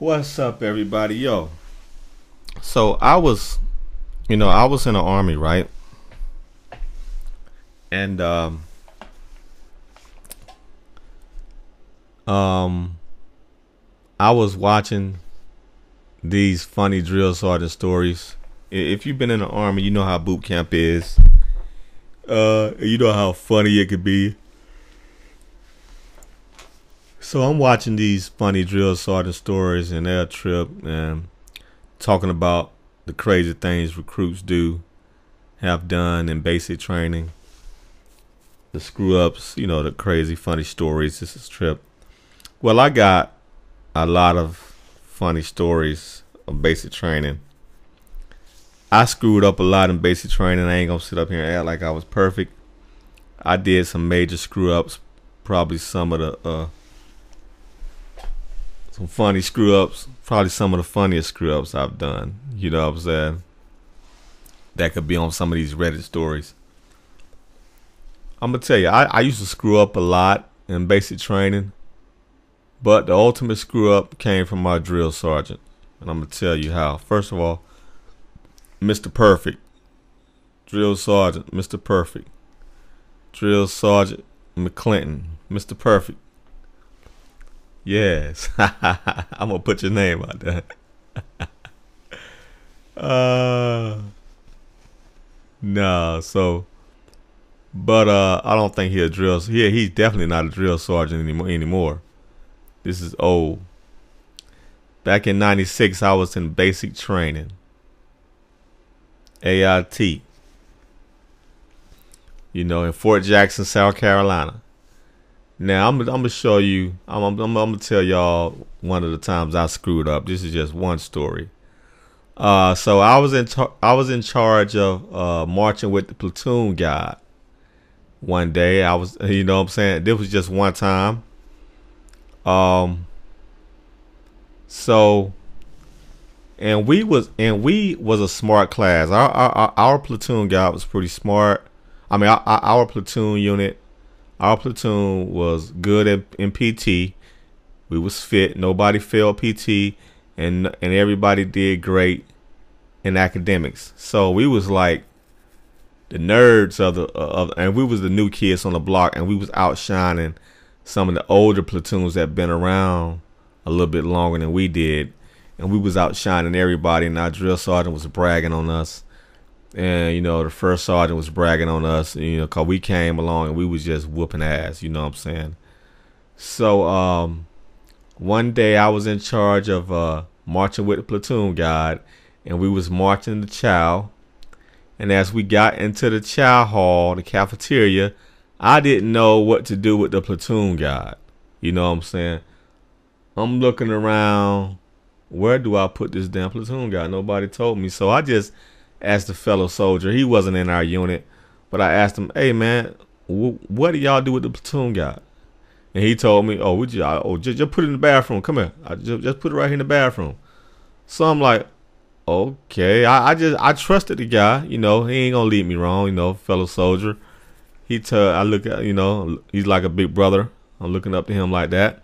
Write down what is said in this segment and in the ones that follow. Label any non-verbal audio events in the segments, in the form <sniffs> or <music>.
What's up, everybody? Yo, so I was, you know, I was in the army, right? And um, um, I was watching these funny drill sergeant stories. If you've been in the army, you know how boot camp is. Uh, you know how funny it could be. So I'm watching these funny drill sergeant stories and their trip and talking about the crazy things recruits do, have done in basic training. The screw ups, you know, the crazy funny stories. This is trip. Well, I got a lot of funny stories of basic training. I screwed up a lot in basic training. I ain't gonna sit up here and act like I was perfect. I did some major screw ups, probably some of the uh, some funny screw ups. Probably some of the funniest screw ups I've done. You know what I'm saying? That could be on some of these Reddit stories. I'm gonna tell you, I, I used to screw up a lot in basic training, but the ultimate screw up came from my drill sergeant, and I'm gonna tell you how. First of all, Mr. Perfect, drill sergeant, Mr. Perfect, drill sergeant McClinton, Mr. Perfect. Yes. <laughs> I'm gonna put your name out there. <laughs> uh no, so but uh I don't think he a drill yeah, he's definitely not a drill sergeant anymore anymore. This is old. Back in ninety six I was in basic training. AIT. You know, in Fort Jackson, South Carolina. Now I'm, I'm gonna show you. I'm, I'm, I'm, gonna tell y'all one of the times I screwed up. This is just one story. Uh, so I was in tar- I was in charge of uh, marching with the platoon guy. One day I was, you know, what I'm saying this was just one time. Um. So. And we was and we was a smart class. Our our, our platoon guy was pretty smart. I mean, our, our platoon unit our platoon was good at, in PT. We was fit. Nobody failed PT, and and everybody did great in academics. So we was like the nerds of the of, and we was the new kids on the block, and we was outshining some of the older platoons that been around a little bit longer than we did, and we was outshining everybody. And our drill sergeant was bragging on us and you know the first sergeant was bragging on us you know cause we came along and we was just whooping ass you know what i'm saying so um one day i was in charge of uh marching with the platoon guide and we was marching the chow and as we got into the chow hall the cafeteria i didn't know what to do with the platoon guide you know what i'm saying i'm looking around where do i put this damn platoon guide nobody told me so i just asked a fellow soldier. He wasn't in our unit, but I asked him, "Hey man, wh- what do y'all do with the platoon guy?" And he told me, "Oh, we just, I, oh, just, just put it in the bathroom. Come here, I just, just put it right here in the bathroom." So I'm like, "Okay, I, I just I trusted the guy. You know, he ain't gonna lead me wrong. You know, fellow soldier." He tell I look at you know he's like a big brother. I'm looking up to him like that.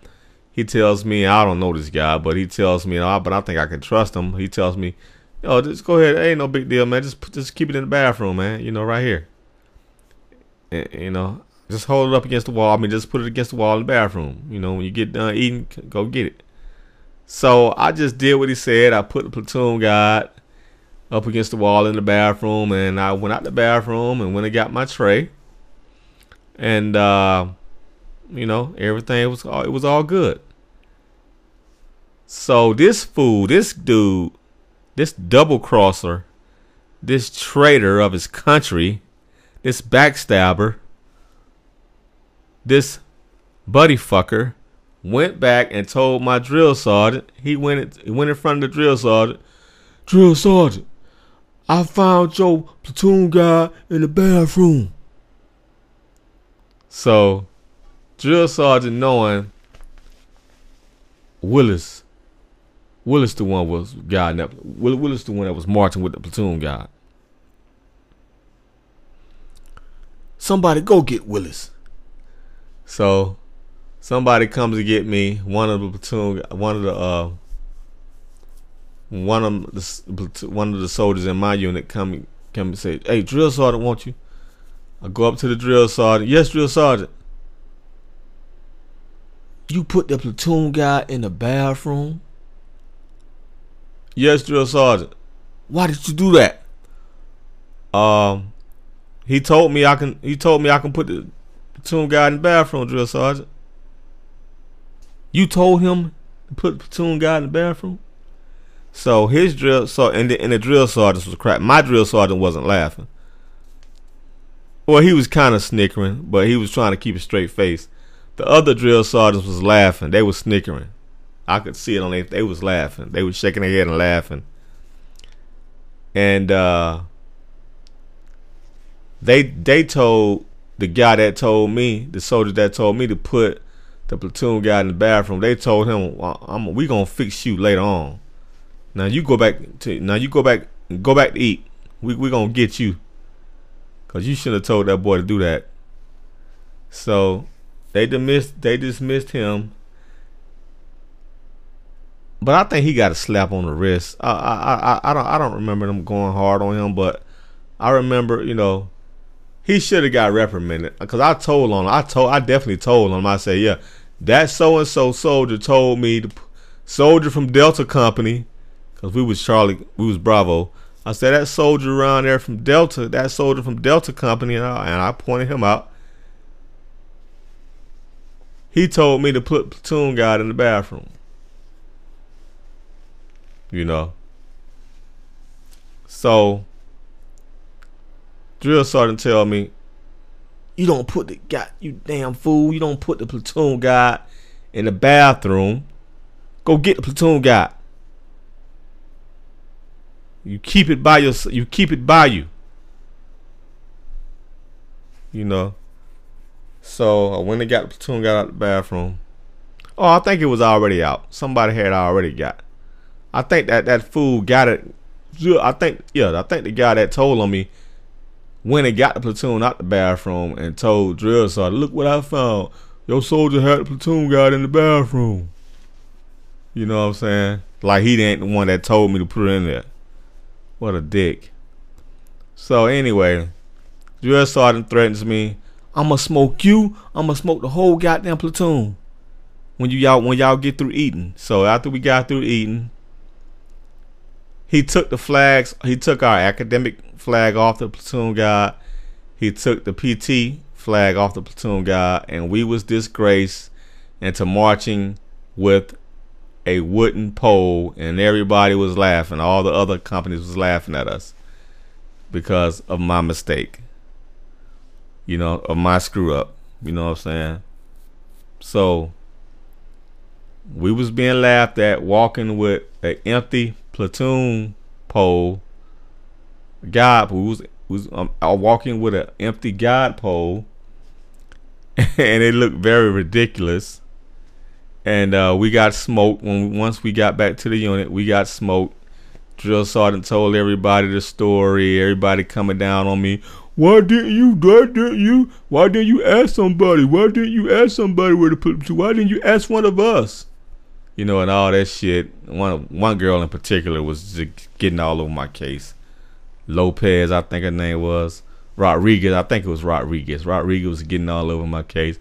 He tells me I don't know this guy, but he tells me, oh, but I think I can trust him. He tells me yo, oh, just go ahead. It ain't no big deal, man. Just just keep it in the bathroom, man. You know, right here. And, you know, just hold it up against the wall. I mean, just put it against the wall in the bathroom. You know, when you get done eating, go get it. So I just did what he said. I put the platoon guide up against the wall in the bathroom, and I went out the bathroom and went and got my tray. And uh, you know, everything was all, it was all good. So this fool, this dude, this double crosser, this traitor of his country, this backstabber, this buddy fucker went back and told my drill sergeant. He went he went in front of the drill sergeant. Drill sergeant, I found your platoon guy in the bathroom. So, drill sergeant knowing Willis Willis the one was guy that Willis the one that was marching with the platoon guy. Somebody go get Willis. So somebody comes to get me. One of the platoon, one of the uh, one of the one of the soldiers in my unit come come and say, "Hey, drill sergeant, want you?" I go up to the drill sergeant. Yes, drill sergeant. You put the platoon guy in the bathroom. Yes, drill sergeant. Why did you do that? Um, he told me I can. He told me I can put the platoon guy in the bathroom, drill sergeant. You told him to put the platoon guy in the bathroom. So his drill, so and the, and the drill sergeant was crap. My drill sergeant wasn't laughing. Well, he was kind of snickering, but he was trying to keep a straight face. The other drill sergeants was laughing. They were snickering. I could see it on they they was laughing. They was shaking their head and laughing. And uh they they told the guy that told me, the soldier that told me to put the platoon guy in the bathroom. They told him, "I'm we gonna fix you later on. Now you go back to now you go back go back to eat. We we gonna get you, cause you should have told that boy to do that." So they dismissed they dismissed him, but I think he got a slap on the wrist. I, I I I don't I don't remember them going hard on him, but I remember you know he should have got reprimanded because I told on him. I told I definitely told him. I said, yeah, that so and so soldier told me the soldier from Delta Company because we was Charlie we was Bravo. I said that soldier around there from Delta, that soldier from Delta Company, and I, and I pointed him out. He told me to put platoon guy in the bathroom you know. So drill sergeant tell me, you don't put the guy, you damn fool, you don't put the platoon guy in the bathroom. Go get the platoon guy. You keep it by your, you keep it by you. You know. So I went and got the platoon guy out the bathroom. Oh, I think it was already out. Somebody had already got. I think that that fool got it. I think yeah, I think the guy that told on me when and got the platoon out the bathroom and told drill sergeant, "Look what I found. Your soldier had the platoon guard in the bathroom." You know what I'm saying? Like he ain't the one that told me to put it in there. What a dick. So anyway, drill sergeant threatens me. I'ma smoke you. I'ma smoke the whole goddamn platoon when you y'all when y'all get through eating. So after we got through eating he took the flags. He took our academic flag off the platoon guide. He took the PT flag off the platoon guide, and we was disgraced into marching with a wooden pole, and everybody was laughing. All the other companies was laughing at us because of my mistake. You know, of my screw up. You know what I'm saying? So we was being laughed at walking with an empty platoon pole guide pole. Was was um, walking with an empty guide pole, <laughs> and it looked very ridiculous. And uh, we got smoked when once we got back to the unit. We got smoked. Drill sergeant told everybody the story. Everybody coming down on me. Why didn't you? Why didn't you? Why didn't you ask somebody? Why didn't you ask somebody where to put? Why didn't you ask one of us? you know, and all that shit. One one girl in particular was just getting all over my case. Lopez, I think her name was Rodriguez. I think it was Rodriguez. Rodriguez was getting all over my case.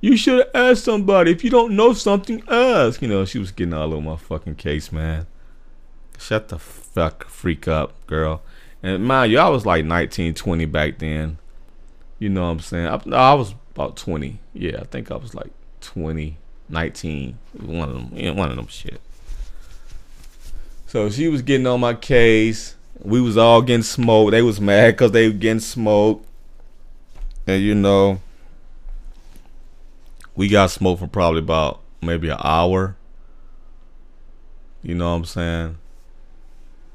You should ask somebody. If you don't know something, ask. You know, she was getting all over my fucking case, man. Shut the fuck freak up, girl. And mind you, I was like 19, 20 back then. You know what I'm saying? I, I was about 20. Yeah, I think I was like 20, 19. One of them. You know, one of them shit. So she was getting on my case. We was all getting smoked. They was mad because they were getting smoked. And you know, we got smoked for probably about maybe an hour. You know what I'm saying?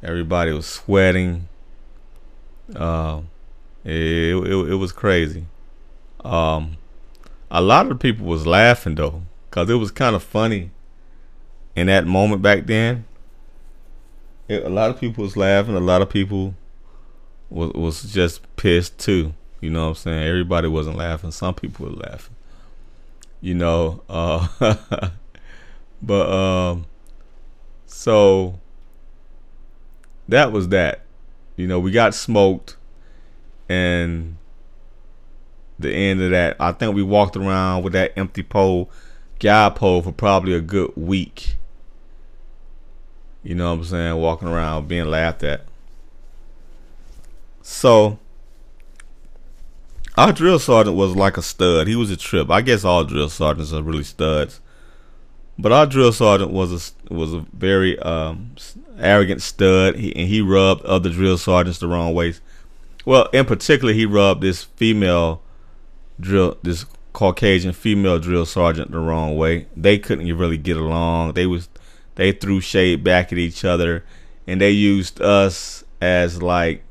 Everybody was sweating. Uh, it, it, it was crazy. Um, a lot of people was laughing though. Cause it was kind of funny in that moment back then. It, a lot of people was laughing. A lot of people was was just pissed too. You know what I'm saying? Everybody wasn't laughing. Some people were laughing. You know, uh, <laughs> but um, so that was that. You know, we got smoked, and the end of that, I think we walked around with that empty pole guy pole for probably a good week. You know what I'm saying? Walking around being laughed at. So our drill sergeant was like a stud. He was a trip. I guess all drill sergeants are really studs. But our drill sergeant was a was a very um, arrogant stud, he, and he rubbed other drill sergeants the wrong ways. Well, in particular, he rubbed this female drill this Caucasian female drill sergeant the wrong way. They couldn't really get along. They was they threw shade back at each other, and they used us as like,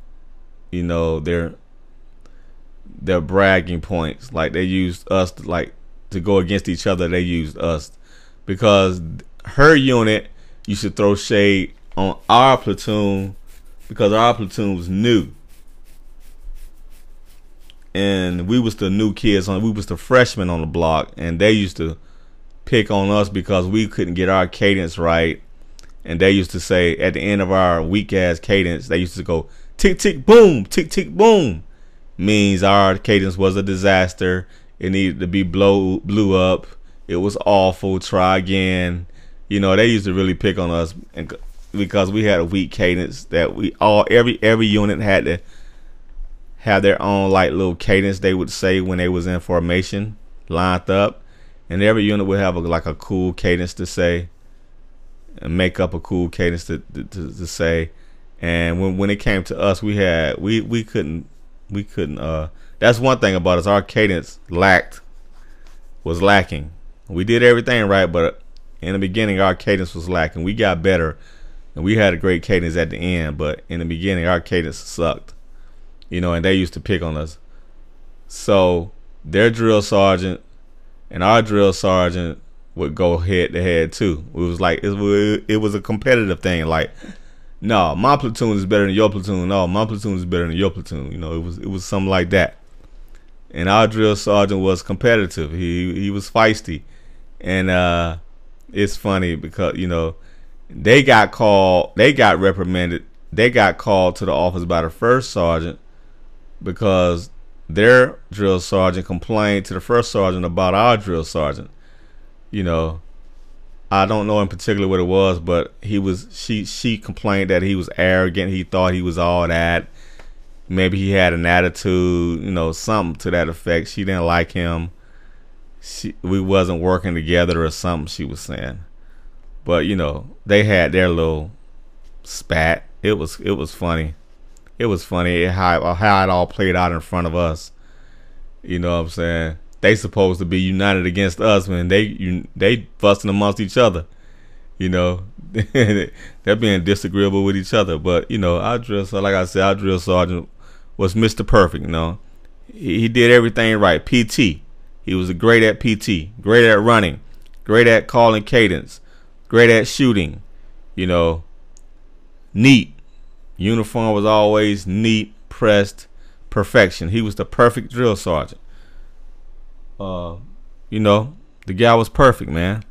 you know, their their bragging points. Like they used us to, like to go against each other. They used us because her unit you should throw shade on our platoon because our platoon was new and we was the new kids on we was the freshmen on the block and they used to pick on us because we couldn't get our cadence right and they used to say at the end of our weak ass cadence they used to go tick tick boom tick tick boom means our cadence was a disaster it needed to be blow blew up it was awful try again you know they used to really pick on us and because we had a weak cadence that we all every every unit had to have their own like little cadence they would say when they was in formation lined up and every unit would have a, like a cool cadence to say and make up a cool cadence to, to, to say and when, when it came to us we had we we couldn't we couldn't uh that's one thing about us our cadence lacked was lacking we did everything right but in the beginning our cadence was lacking we got better and we had a great cadence at the end but in the beginning our cadence sucked you know, and they used to pick on us. So their drill sergeant and our drill sergeant would go head to head too. It was like it was a competitive thing. Like, no, my platoon is better than your platoon. No, my platoon is better than your platoon. You know, it was it was something like that. And our drill sergeant was competitive. He he was feisty, and uh, it's funny because you know they got called, they got reprimanded, they got called to the office by the first sergeant because their drill sergeant complained to the first sergeant about our drill sergeant. You know, I don't know in particular what it was, but he was she she complained that he was arrogant. He thought he was all that. Maybe he had an attitude, you know, something to that effect. She didn't like him. She we wasn't working together or something. She was saying, but you know, they had their little spat. It was it was funny it was funny how how it all played out in front of us. You know what I'm saying? They supposed to be united against us when they you, they fussing amongst each other. You know, <laughs> they're being disagreeable with each other. But you know, our drill like I said, our drill sergeant was Mr. Perfect. You know, he, he did everything right. PT, he was great at PT, great at running, great at calling cadence, great at shooting. You know, neat Uniform was always neat, pressed, perfection. He was the perfect drill sergeant. Uh, you know, the guy was perfect, man.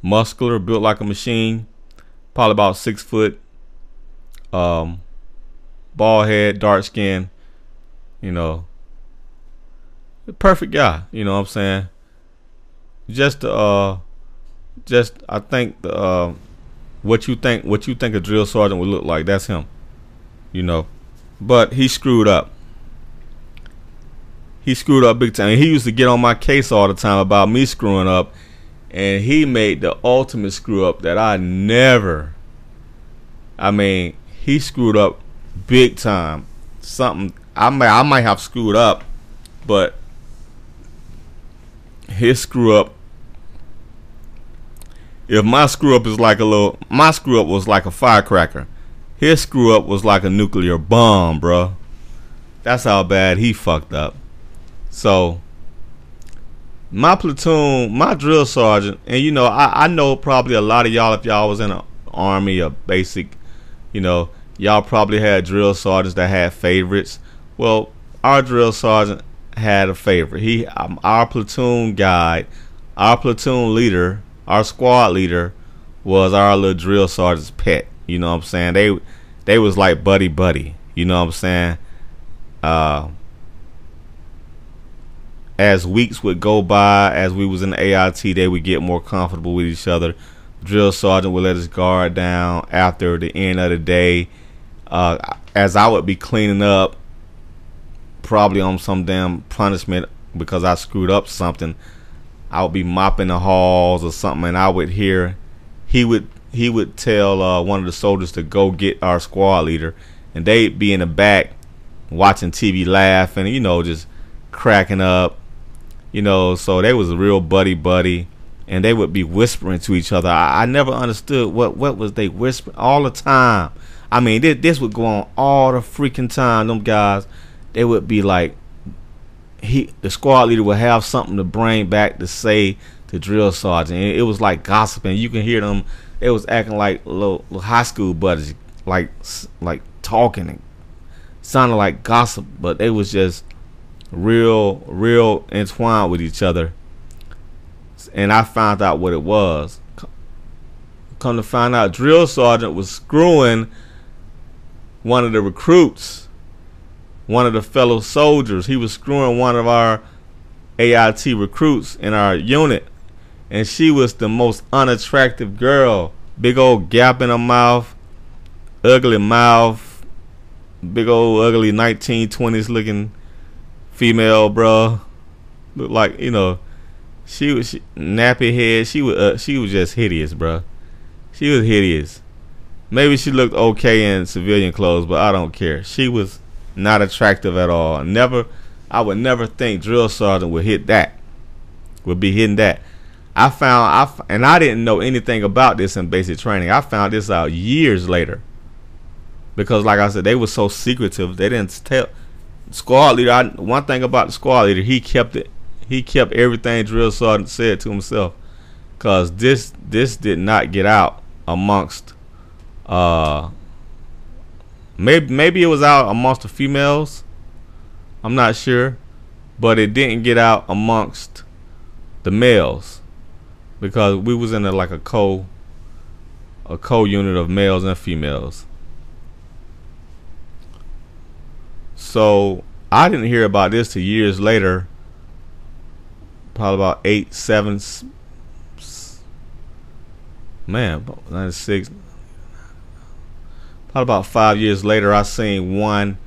Muscular, built like a machine, probably about six foot. Um, bald head, dark skin. You know, the perfect guy. You know what I'm saying? Just uh, just I think the uh, what you think what you think a drill sergeant would look like. That's him, you know. But he screwed up. He screwed up big time. He used to get on my case all the time about me screwing up, and he made the ultimate screw up that I never. I mean, he screwed up big time. Something I may I might have screwed up, but his screw up if my screw up is like a little, my screw up was like a firecracker. His screw up was like a nuclear bomb, bro. That's how bad he fucked up. So my platoon, my drill sergeant, and you know, I, I know probably a lot of y'all if y'all was in the army or basic, you know, y'all probably had drill sergeants that had favorites. Well, our drill sergeant had a favorite. He, um, our platoon guide, our platoon leader our squad leader was our little drill sergeant's pet. You know what I'm saying? They they was like buddy buddy. You know what I'm saying? Uh, as weeks would go by, as we was in the AIT, they would get more comfortable with each other. Drill sergeant would let his guard down after the end of the day. Uh, as I would be cleaning up, probably on some damn punishment because I screwed up something. I would be mopping the halls or something, and I would hear he would he would tell uh, one of the soldiers to go get our squad leader, and they'd be in the back watching TV, laughing, you know, just cracking up, you know. So they was a real buddy buddy, and they would be whispering to each other. I, I never understood what what was they whispering all the time. I mean, this, this would go on all the freaking time. Them guys, they would be like he the squad leader would have something to bring back to say to drill sergeant. And it was like gossiping. You can hear them. It was acting like little, little high school buddies, like like talking and sounded like gossip, but they was just real real entwined with each other. And I found out what it was. Come to find out, drill sergeant was screwing one of the recruits one of the fellow soldiers. He was screwing one of our AIT recruits in our unit, and she was the most unattractive girl. Big old gap in her mouth, ugly mouth, big old ugly 1920s looking female, bro. Look like you know, she was she, nappy head. She was uh, she was just hideous, bro. She was hideous. Maybe she looked okay in civilian clothes, but I don't care. She was not attractive at all. Never, I would never think drill sergeant would hit that. Would be hitting that. I found I and I didn't know anything about this in basic training. I found this out years later. Because like I said, they were so secretive. They didn't tell squad leader. I, one thing about the squad leader, he kept it. He kept everything drill sergeant said to himself. Cause this this did not get out amongst uh Maybe maybe it was out amongst the females. I'm not sure, but it didn't get out amongst the males because we was in a, like a co a co unit of males and females. So I didn't hear about this to years later, probably about eight, seven, man, about 96, Probably about five years later, I seen one.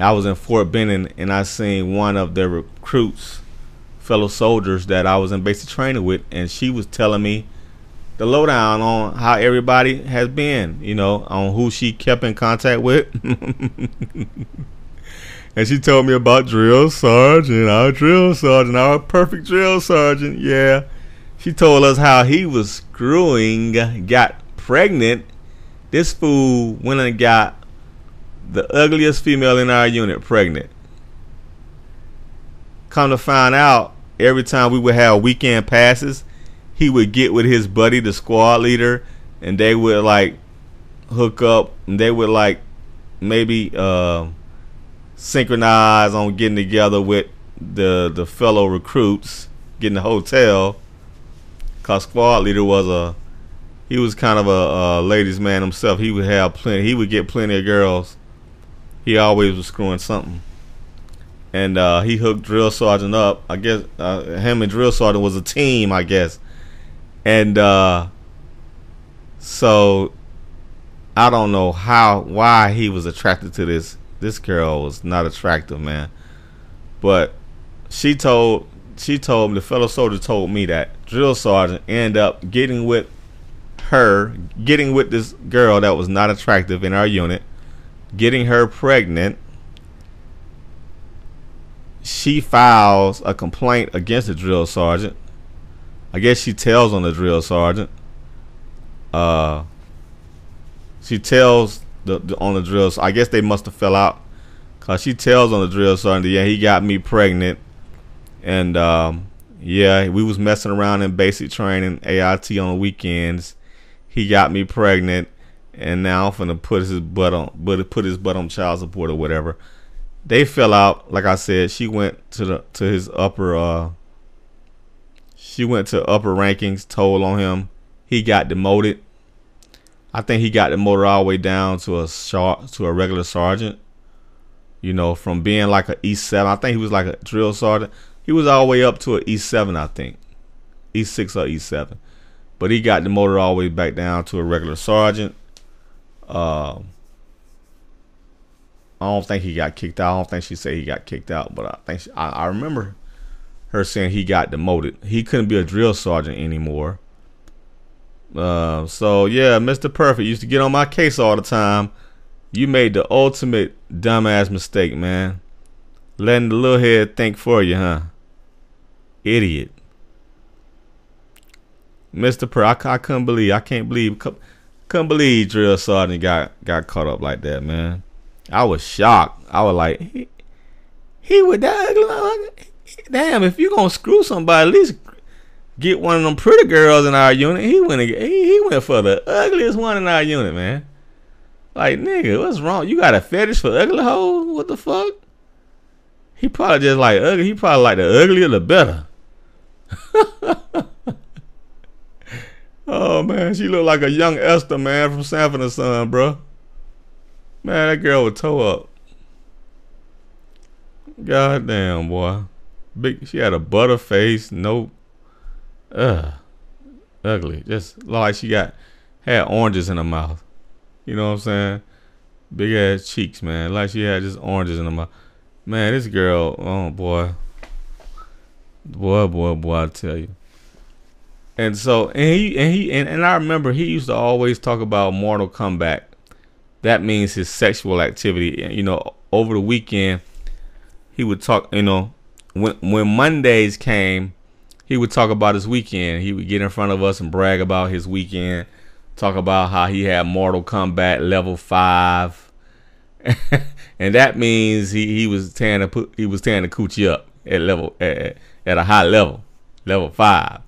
I was in Fort Benning and I seen one of their recruits, fellow soldiers that I was in basic training with, and she was telling me the lowdown on how everybody has been, you know, on who she kept in contact with. <laughs> and she told me about drill sergeant, our drill sergeant, our perfect drill sergeant. Yeah. She told us how he was screwing, got pregnant, this fool went and got the ugliest female in our unit pregnant. Come to find out, every time we would have weekend passes, he would get with his buddy, the squad leader, and they would like hook up and they would like maybe uh, synchronize on getting together with the the fellow recruits, getting the hotel. Cause squad leader was a he was kind of a, a, ladies' man himself. He would have plenty. He would get plenty of girls. He always was screwing something. And uh, he hooked drill sergeant up. I guess uh, him and drill sergeant was a team. I guess. And uh, so I don't know how why he was attracted to this. This girl was not attractive, man. But she told she told him the fellow soldier told me that drill sergeant ended up getting with her getting with this girl that was not attractive in our unit, getting her pregnant. She files a complaint against the drill sergeant. I guess she tells on the drill sergeant. Uh, she tells the, the on the drill. I guess they must have fell out, cause she tells on the drill sergeant, yeah, he got me pregnant, and um, yeah, we was messing around in basic training, AIT on the weekends, he got me pregnant, and now I'm finna put his butt on, but put his butt on child support or whatever. They fell out. Like I said, she went to the to his upper. Uh, she went to upper rankings. Told on him. He got demoted. I think he got demoted all the way down to a sar- to a regular sergeant. You know, from being like an E seven, I think he was like a drill sergeant. He was all the way up to an E seven, I think, E six or E seven. But he got demoted all the way back down to a regular sergeant. Uh, I don't think he got kicked out. I don't think she said he got kicked out, but I think she, I, I remember her saying he got demoted. He couldn't be a drill sergeant anymore. Uh, so yeah, Mr. Perfect used to get on my case all the time. You made the ultimate dumbass mistake, man. Letting the little head think for you, huh? Idiot. Mr. Per, I, I couldn't believe, I can't believe, couldn't believe Drill Sergeant got got caught up like that, man. I was shocked. I was like, he, he that Damn, if you gonna screw somebody, at least get one of them pretty girls in our unit. He went, he, he went for the ugliest one in our unit, man. Like nigga, what's wrong? You got a fetish for ugly hoes? What the fuck? He probably just like ugly. He probably like the uglier the better. <laughs> Oh man, she looked like a young Esther, man, from Sanford and Son, bro. Man, that girl would toe up. God damn, boy. Big she had a butter face, no Ugh. Ugly. Just like she got had oranges in her mouth. You know what I'm saying? Big ass cheeks, man. Like she had just oranges in her mouth. Man, this girl, oh boy. Boy, boy, boy, I tell you. And so and he and he and, and I remember he used to always talk about mortal comeback. That means his sexual activity. And, you know, over the weekend he would talk, you know, when when Mondays came, he would talk about his weekend. He would get in front of us and brag about his weekend, talk about how he had Mortal Kombat level five. <laughs> and that means he, he was tearing put he was tearing the coochie up at level at, at a high level, level five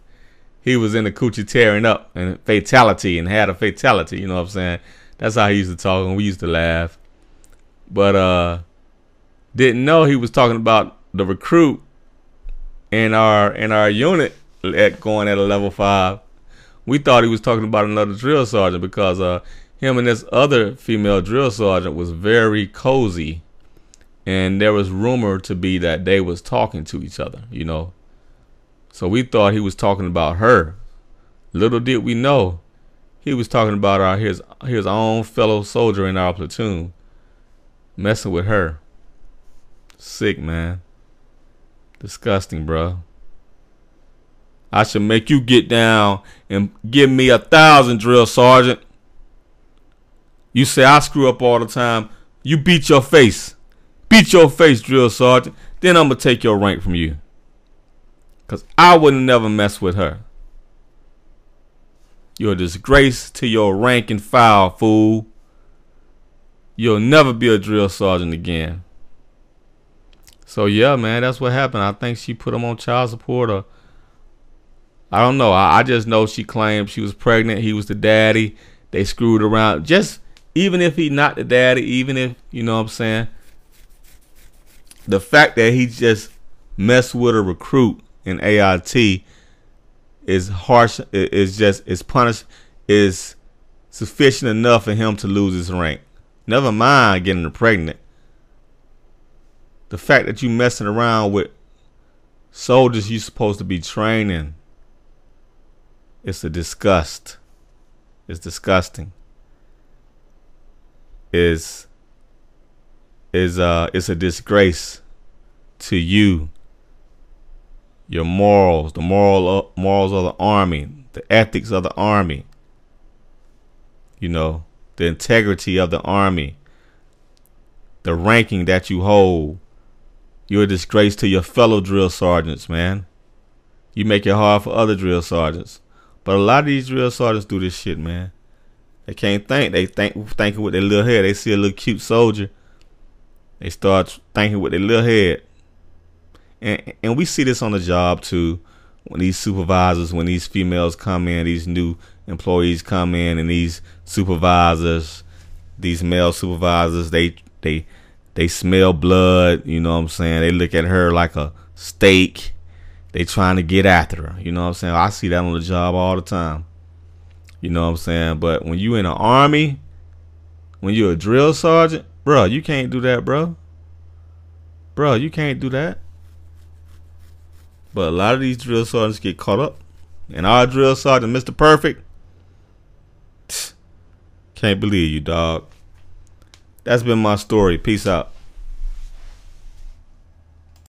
he was in the coochie tearing up and fatality and had a fatality. You know what I'm saying? That's how he used to talk and we used to laugh. But uh didn't know he was talking about the recruit in our in our unit at going at a level five. We thought he was talking about another drill sergeant because uh him and this other female drill sergeant was very cozy and there was rumor to be that they was talking to each other, you know. So we thought he was talking about her. Little did we know he was talking about our his his own fellow soldier in our platoon messing with her. Sick man. Disgusting, bro. I should make you get down and give me a thousand drill sergeant. You say I screw up all the time. You beat your face. Beat your face, drill sergeant. Then I'm gonna take your rank from you. Because I would never mess with her. You're a disgrace to your rank and file, fool. You'll never be a drill sergeant again. So, yeah, man, that's what happened. I think she put him on child support or. I don't know. I, I just know she claimed she was pregnant. He was the daddy. They screwed around. Just even if he not the daddy, even if you know what I'm saying, the fact that he just messed with a recruit in AIT is harsh is just is punished is sufficient enough for him to lose his rank. Never mind getting pregnant. The fact that you messing around with soldiers you are supposed to be training. It's a disgust. It's disgusting. Is is uh it's a disgrace to you your morals, the moral morals of the army, the ethics of the army. You know, the integrity of the army, the ranking that you hold. You're a disgrace to your fellow drill sergeants, man. You make it hard for other drill sergeants. But a lot of these drill sergeants do this shit, man. They can't think. They think thinking with their little head. They see a little cute soldier. They start thinking with their little head and and we see this on the job too. When these supervisors, when these females come in, these new employees come in, and these supervisors, these male supervisors, they they they smell blood. You know what I'm saying? They look at her like a steak. They trying to get after her. You know what I'm saying? I see that on the job all the time. You know what I'm saying? But when you in the army, when you're a drill sergeant, bro, you can't do that, bro. Bro, you can't do that. But a lot of these drill sergeants get caught up. And our drill sergeant, Mr. Perfect, <sniffs> can't believe you, dog. That's been my story. Peace out.